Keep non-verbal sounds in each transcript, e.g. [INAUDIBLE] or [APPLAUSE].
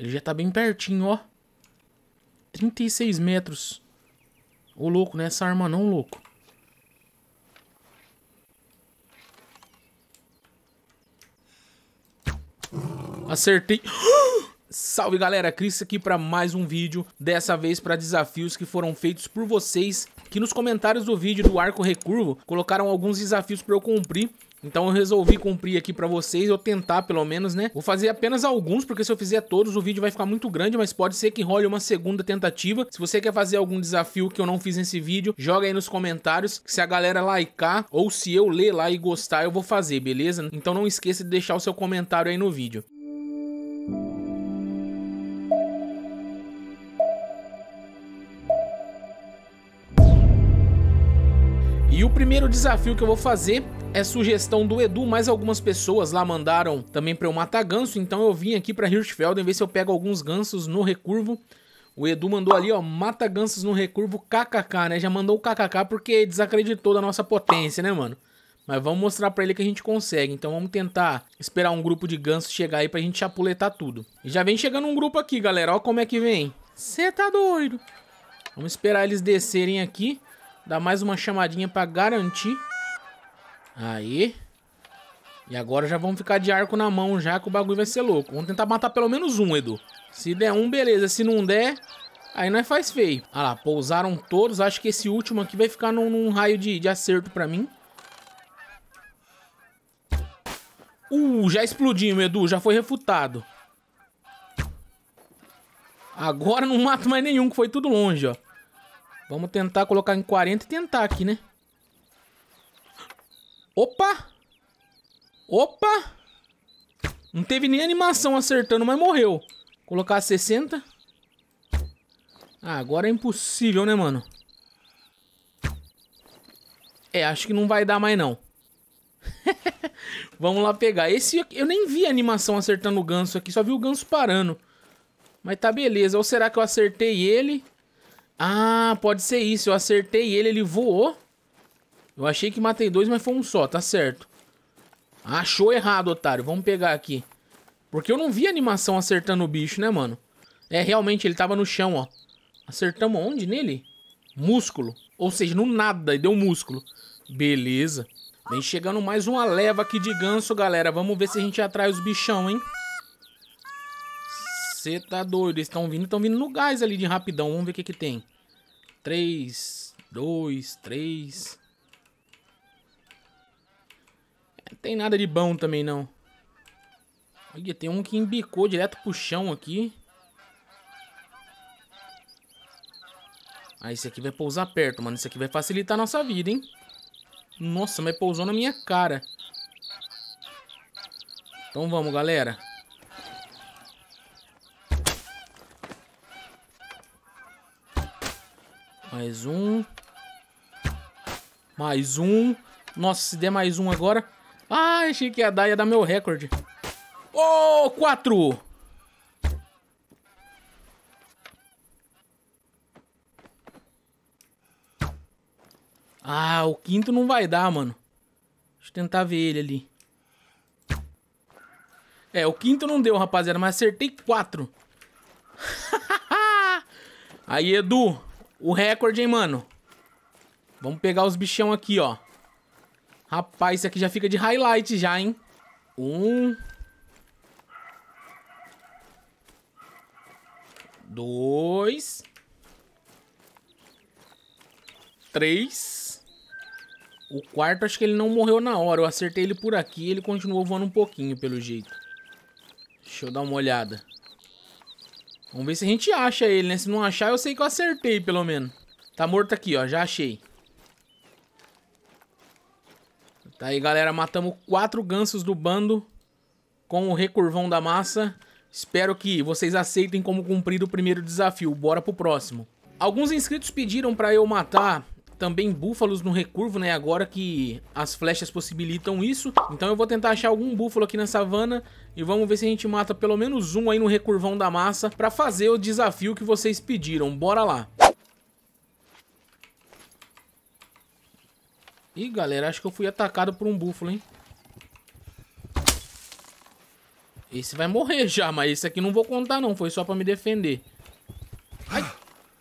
Ele já tá bem pertinho, ó. 36 metros. Ô, louco, não é essa arma não, louco. Acertei. [GASPS] Salve galera, Cris aqui para mais um vídeo, dessa vez para desafios que foram feitos por vocês, que nos comentários do vídeo do arco recurvo colocaram alguns desafios para eu cumprir então eu resolvi cumprir aqui para vocês, eu tentar pelo menos, né? Vou fazer apenas alguns, porque se eu fizer todos o vídeo vai ficar muito grande, mas pode ser que role uma segunda tentativa. Se você quer fazer algum desafio que eu não fiz nesse vídeo, joga aí nos comentários, se a galera likear ou se eu ler lá e gostar, eu vou fazer, beleza? Então não esqueça de deixar o seu comentário aí no vídeo. E o primeiro desafio que eu vou fazer é sugestão do Edu, mas algumas pessoas lá mandaram também para eu matar ganso, então eu vim aqui para Hirschfelden ver se eu pego alguns gansos no recurvo. O Edu mandou ali, ó, mata gansos no recurvo KKK, né? Já mandou o KKK porque desacreditou da nossa potência, né, mano? Mas vamos mostrar para ele que a gente consegue. Então vamos tentar esperar um grupo de gansos chegar aí pra gente chapuletar tudo. E já vem chegando um grupo aqui, galera. Ó como é que vem. Cê tá doido. Vamos esperar eles descerem aqui. Dar mais uma chamadinha para garantir. Aí. E agora já vamos ficar de arco na mão já que o bagulho vai ser louco. Vamos tentar matar pelo menos um, Edu. Se der um, beleza. Se não der, aí nós faz feio. Ah lá, pousaram todos. Acho que esse último aqui vai ficar num, num raio de, de acerto pra mim. Uh, já explodiu, Edu. Já foi refutado. Agora não mato mais nenhum, que foi tudo longe, ó. Vamos tentar colocar em 40 e tentar aqui, né? Opa! Opa! Não teve nem animação acertando, mas morreu. colocar 60. Ah, agora é impossível, né, mano? É, acho que não vai dar mais, não. [LAUGHS] Vamos lá pegar. Esse eu nem vi a animação acertando o ganso aqui, só vi o ganso parando. Mas tá beleza. Ou será que eu acertei ele? Ah, pode ser isso. Eu acertei ele, ele voou. Eu achei que matei dois, mas foi um só, tá certo. Achou errado, otário. Vamos pegar aqui. Porque eu não vi animação acertando o bicho, né, mano? É, realmente, ele tava no chão, ó. Acertamos onde nele? Músculo. Ou seja, no nada, e deu músculo. Beleza. Vem chegando mais uma leva aqui de ganso, galera. Vamos ver se a gente atrai os bichão, hein? Você tá doido. Eles estão vindo, estão vindo no gás ali de rapidão. Vamos ver o que que tem. Três, dois, três. Não tem nada de bom também, não. Olha, tem um que embicou direto pro chão aqui. Ah, esse aqui vai pousar perto, mano. Isso aqui vai facilitar a nossa vida, hein? Nossa, mas pousou na minha cara. Então vamos, galera. Mais um. Mais um. Nossa, se der mais um agora... Ah, achei que ia dar, ia dar meu recorde. Ô, oh, quatro! Ah, o quinto não vai dar, mano. Deixa eu tentar ver ele ali. É, o quinto não deu, rapaziada, mas acertei quatro. [LAUGHS] Aí, Edu, o recorde, hein, mano. Vamos pegar os bichão aqui, ó. Rapaz, isso aqui já fica de highlight já, hein? Um. Dois. Três. O quarto, acho que ele não morreu na hora. Eu acertei ele por aqui ele continuou voando um pouquinho, pelo jeito. Deixa eu dar uma olhada. Vamos ver se a gente acha ele, né? Se não achar, eu sei que eu acertei, pelo menos. Tá morto aqui, ó. Já achei. Tá aí, galera. Matamos quatro gansos do bando com o recurvão da massa. Espero que vocês aceitem como cumprido o primeiro desafio. Bora pro próximo. Alguns inscritos pediram para eu matar também búfalos no recurvo, né? Agora que as flechas possibilitam isso. Então eu vou tentar achar algum búfalo aqui na savana e vamos ver se a gente mata pelo menos um aí no recurvão da massa para fazer o desafio que vocês pediram. Bora lá. Ih, galera, acho que eu fui atacado por um búfalo, hein? Esse vai morrer já, mas esse aqui não vou contar não, foi só pra me defender. Ai,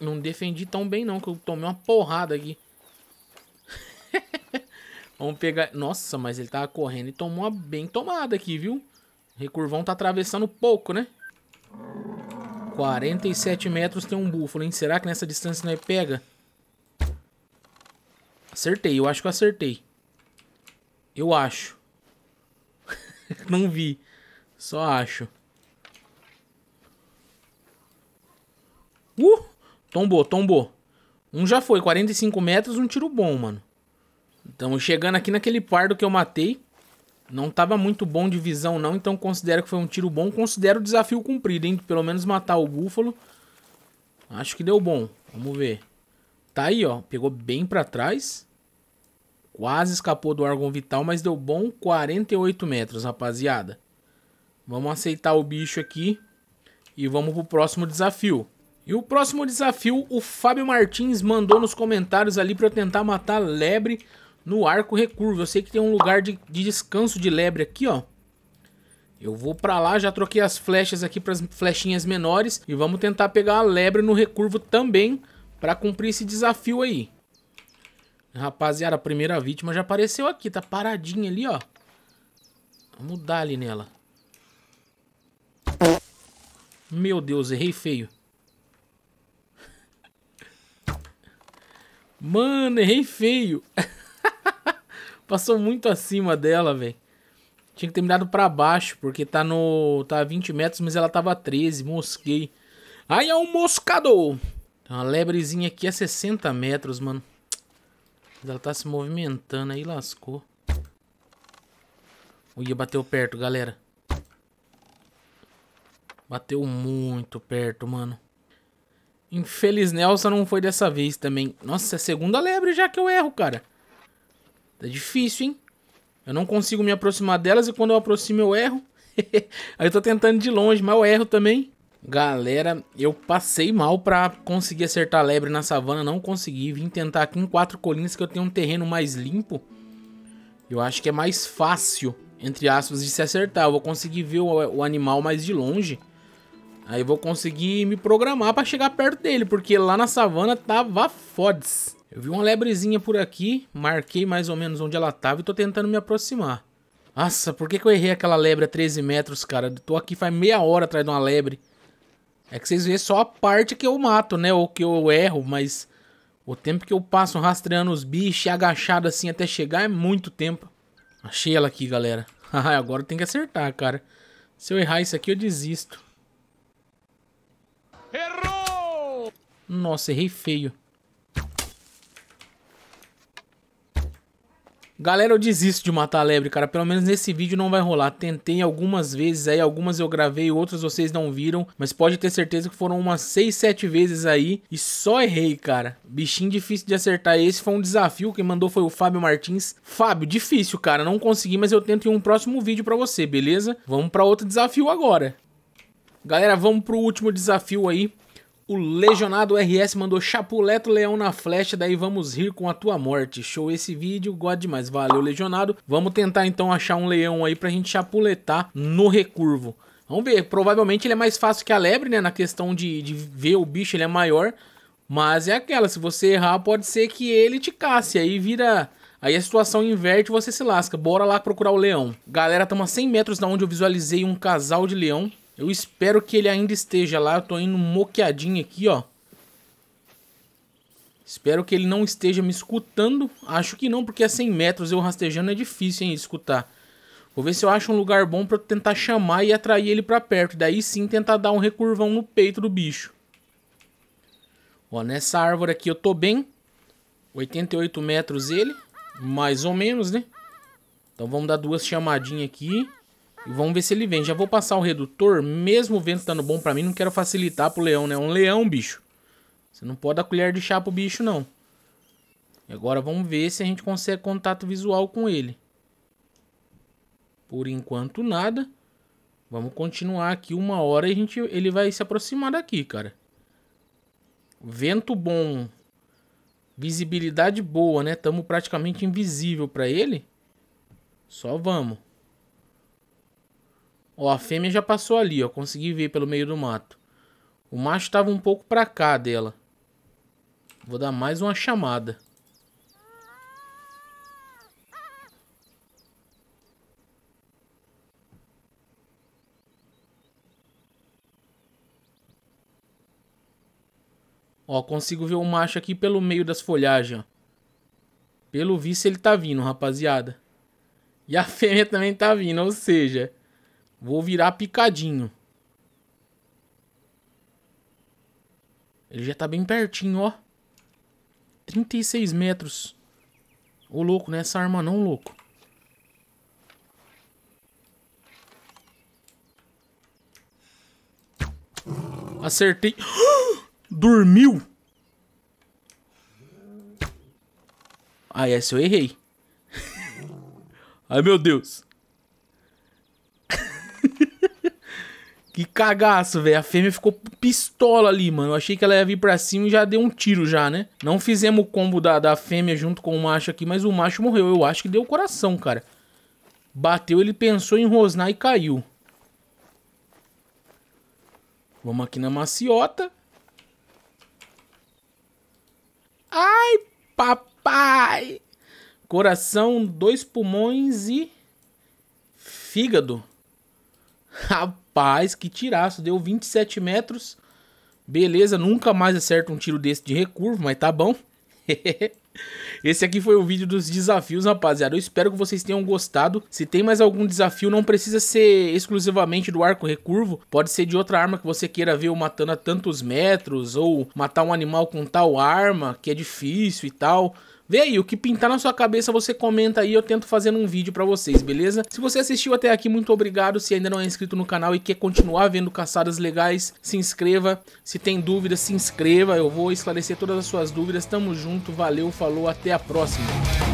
não defendi tão bem não, que eu tomei uma porrada aqui. [LAUGHS] Vamos pegar... Nossa, mas ele tava correndo e tomou uma bem tomada aqui, viu? Recurvão tá atravessando pouco, né? 47 metros tem um búfalo, hein? Será que nessa distância não é pega? Acertei, eu acho que eu acertei. Eu acho. [LAUGHS] Não vi. Só acho. Uh! Tombou, tombou. Um já foi, 45 metros, um tiro bom, mano. Então, chegando aqui naquele pardo que eu matei, não tava muito bom de visão não, então considero que foi um tiro bom. Considero o desafio cumprido, hein? Pelo menos matar o búfalo. Acho que deu bom. Vamos ver. Tá aí, ó. Pegou bem para trás. Quase escapou do órgão vital, mas deu bom 48 metros, rapaziada. Vamos aceitar o bicho aqui e vamos pro próximo desafio. E o próximo desafio, o Fábio Martins mandou nos comentários ali para eu tentar matar lebre no arco recurvo. Eu sei que tem um lugar de, de descanso de lebre aqui, ó. Eu vou pra lá, já troquei as flechas aqui para as flechinhas menores e vamos tentar pegar a lebre no recurvo também para cumprir esse desafio aí. Rapaziada, a primeira vítima já apareceu aqui, tá paradinha ali, ó. Vamos dar ali nela. Meu Deus, errei feio. Mano, errei feio. [LAUGHS] Passou muito acima dela, velho. Tinha que ter mirado pra baixo, porque tá no. tá a 20 metros, mas ela tava a 13. Mosquei. Aí é um moscador. Tem uma lebrezinha aqui a 60 metros, mano. Ela tá se movimentando aí, lascou. O Ia bateu perto, galera. Bateu muito perto, mano. Infeliz Nelson não foi dessa vez também. Nossa, é a segunda lebre já que eu erro, cara. Tá difícil, hein? Eu não consigo me aproximar delas e quando eu aproximo eu erro. [LAUGHS] aí eu tô tentando de longe, mas eu erro também. Galera, eu passei mal pra conseguir acertar lebre na savana, não consegui. Vim tentar aqui em quatro colinas que eu tenho um terreno mais limpo. Eu acho que é mais fácil, entre aspas, de se acertar. Eu vou conseguir ver o, o animal mais de longe. Aí eu vou conseguir me programar pra chegar perto dele, porque lá na savana tava fodes. Eu vi uma lebrezinha por aqui, marquei mais ou menos onde ela tava e tô tentando me aproximar. Nossa, por que, que eu errei aquela lebre a 13 metros, cara? tô aqui faz meia hora atrás de uma lebre. É que vocês veem só a parte que eu mato, né? Ou que eu erro, mas o tempo que eu passo rastreando os bichos e agachado assim até chegar é muito tempo. Achei ela aqui, galera. [LAUGHS] agora tem que acertar, cara. Se eu errar isso aqui, eu desisto. Errou! Nossa, errei feio. Galera, eu desisto de matar a lebre, cara. Pelo menos nesse vídeo não vai rolar. Tentei algumas vezes aí, algumas eu gravei, outras vocês não viram. Mas pode ter certeza que foram umas 6, 7 vezes aí e só errei, cara. Bichinho difícil de acertar. Esse foi um desafio. Quem mandou foi o Fábio Martins. Fábio, difícil, cara. Não consegui, mas eu tento em um próximo vídeo pra você, beleza? Vamos pra outro desafio agora. Galera, vamos pro último desafio aí. O Legionado RS mandou chapuleto leão na flecha, daí vamos rir com a tua morte. Show esse vídeo, gosto demais. Valeu, Legionado. Vamos tentar então achar um leão aí pra gente chapuletar no recurvo. Vamos ver, provavelmente ele é mais fácil que a lebre, né? Na questão de, de ver o bicho, ele é maior. Mas é aquela, se você errar, pode ser que ele te casse. Aí vira. Aí a situação inverte e você se lasca. Bora lá procurar o leão. Galera, estamos a 100 metros da onde eu visualizei um casal de leão. Eu espero que ele ainda esteja lá. Eu tô indo moqueadinho aqui, ó. Espero que ele não esteja me escutando. Acho que não, porque a é 100 metros eu rastejando é difícil, hein, escutar. Vou ver se eu acho um lugar bom pra tentar chamar e atrair ele pra perto. Daí sim tentar dar um recurvão no peito do bicho. Ó, nessa árvore aqui eu tô bem. 88 metros ele. Mais ou menos, né? Então vamos dar duas chamadinhas aqui. E vamos ver se ele vem. Já vou passar o redutor, mesmo o vento estando bom pra mim, não quero facilitar pro leão, né? Um leão, bicho. Você não pode dar colher de chá pro bicho, não. E agora vamos ver se a gente consegue contato visual com ele. Por enquanto, nada. Vamos continuar aqui uma hora e a gente, ele vai se aproximar daqui, cara. Vento bom. Visibilidade boa, né? Tamo praticamente invisível pra ele. Só vamos. Ó, a fêmea já passou ali, ó. Consegui ver pelo meio do mato. O macho estava um pouco pra cá dela. Vou dar mais uma chamada. Ó, consigo ver o macho aqui pelo meio das folhagens, ó. Pelo visto ele tá vindo, rapaziada. E a [LAUGHS] fêmea também tá vindo, ou seja... Vou virar picadinho. Ele já tá bem pertinho, ó. 36 metros. Ô, louco, não é essa arma não, louco. Acertei. [GASPS] Dormiu. Ah, essa eu errei. [LAUGHS] Ai, meu Deus. Que cagaço, velho. A fêmea ficou pistola ali, mano. Eu achei que ela ia vir pra cima e já deu um tiro já, né? Não fizemos o combo da, da fêmea junto com o macho aqui, mas o macho morreu. Eu acho que deu o coração, cara. Bateu, ele pensou em rosnar e caiu. Vamos aqui na maciota. Ai, papai! Coração, dois pulmões e... Fígado. [LAUGHS] Rapaz! Rapaz, que tiraço. Deu 27 metros. Beleza, nunca mais acerta um tiro desse de recurvo, mas tá bom. [LAUGHS] Esse aqui foi o vídeo dos desafios, rapaziada. Eu espero que vocês tenham gostado. Se tem mais algum desafio, não precisa ser exclusivamente do arco recurvo. Pode ser de outra arma que você queira ver eu matando a tantos metros, ou matar um animal com tal arma, que é difícil e tal. Vê aí, o que pintar na sua cabeça você comenta aí, eu tento fazer um vídeo pra vocês, beleza? Se você assistiu até aqui, muito obrigado. Se ainda não é inscrito no canal e quer continuar vendo caçadas legais, se inscreva. Se tem dúvidas, se inscreva. Eu vou esclarecer todas as suas dúvidas. Tamo junto, valeu, falou, até a próxima.